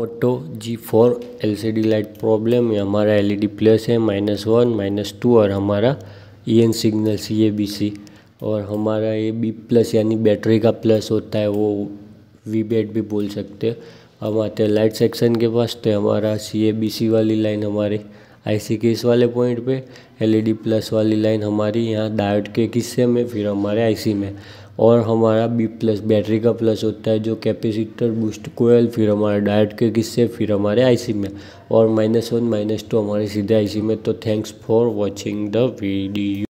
photo G four L C D light problem ये हमारा L E D plus है minus one minus two और हमारा E N signal C A B C और हमारा ये बी प्लस यानी बैटरी का प्लस होता है वो वी बैट भी बोल सकते हैं हम आते हैं लाइट सेक्शन के पास तो हमारा सी ए बी सी वाली लाइन हमारे आई सी के इस वाले पॉइंट पे एल ई डी प्लस वाली लाइन हमारी यहाँ डायोड के किस्से में फिर हमारे आई सी में और हमारा बी प्लस बैटरी का प्लस होता है जो कैपेसिटर बूस्ट कोयल फिर हमारे डायट के किस्से फिर हमारे आईसी में और माइनस वन माइनस टू हमारे सीधे आईसी में तो thanks for watching the video